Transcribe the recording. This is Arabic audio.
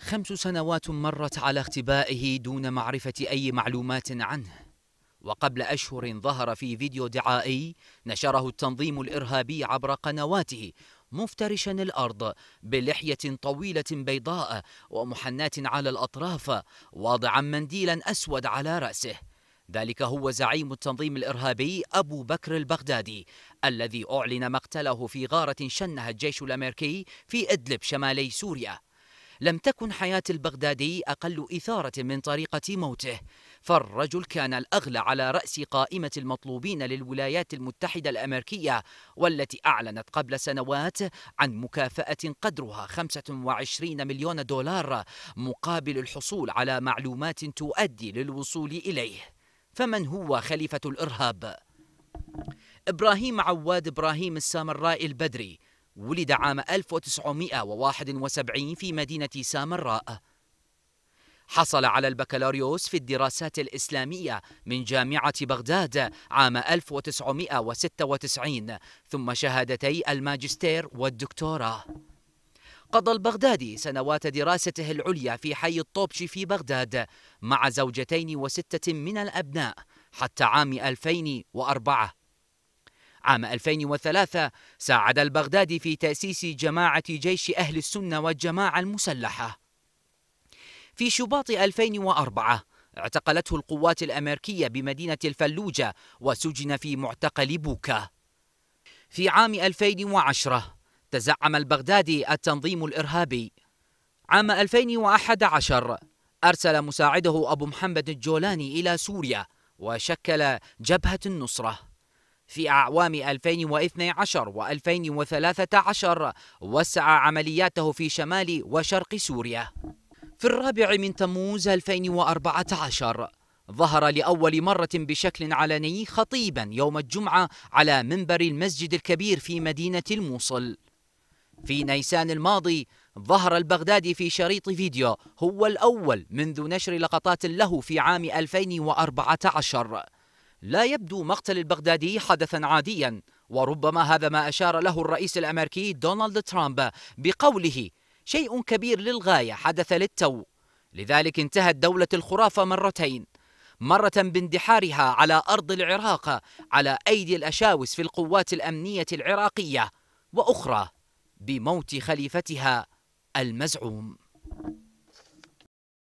خمس سنوات مرت على اختبائه دون معرفة أي معلومات عنه وقبل أشهر ظهر في فيديو دعائي نشره التنظيم الإرهابي عبر قنواته مفترشا الأرض بلحية طويلة بيضاء ومحناة على الأطراف واضعا منديلا أسود على رأسه ذلك هو زعيم التنظيم الإرهابي أبو بكر البغدادي الذي أعلن مقتله في غارة شنها الجيش الأمريكي في إدلب شمالي سوريا لم تكن حياة البغدادي أقل إثارة من طريقة موته فالرجل كان الأغلى على رأس قائمة المطلوبين للولايات المتحدة الأمريكية والتي أعلنت قبل سنوات عن مكافأة قدرها 25 مليون دولار مقابل الحصول على معلومات تؤدي للوصول إليه فمن هو خليفة الإرهاب؟ إبراهيم عواد إبراهيم السامرائي البدري ولد عام 1971 في مدينة سامراء حصل على البكالوريوس في الدراسات الإسلامية من جامعة بغداد عام 1996 ثم شهادتي الماجستير والدكتوراه قضى البغدادي سنوات دراسته العليا في حي الطوبشي في بغداد مع زوجتين وستة من الأبناء حتى عام 2004 عام 2003 ساعد البغدادي في تأسيس جماعة جيش أهل السنة والجماعة المسلحة في شباط 2004 اعتقلته القوات الأمريكية بمدينة الفلوجة وسجن في معتقل بوكا في عام 2010 تزعم البغدادي التنظيم الإرهابي عام 2011 أرسل مساعده أبو محمد الجولاني إلى سوريا وشكل جبهة النصرة في أعوام 2012 و 2013 وسع عملياته في شمال وشرق سوريا في الرابع من تموز 2014 ظهر لأول مرة بشكل علني خطيبا يوم الجمعة على منبر المسجد الكبير في مدينة الموصل في نيسان الماضي ظهر البغدادي في شريط فيديو هو الأول منذ نشر لقطات له في عام 2014 لا يبدو مقتل البغدادي حدثا عاديا وربما هذا ما أشار له الرئيس الأمريكي دونالد ترامب بقوله شيء كبير للغاية حدث للتو لذلك انتهت دولة الخرافة مرتين مرة باندحارها على أرض العراق على أيدي الأشاوس في القوات الأمنية العراقية وأخرى بموت خليفتها المزعوم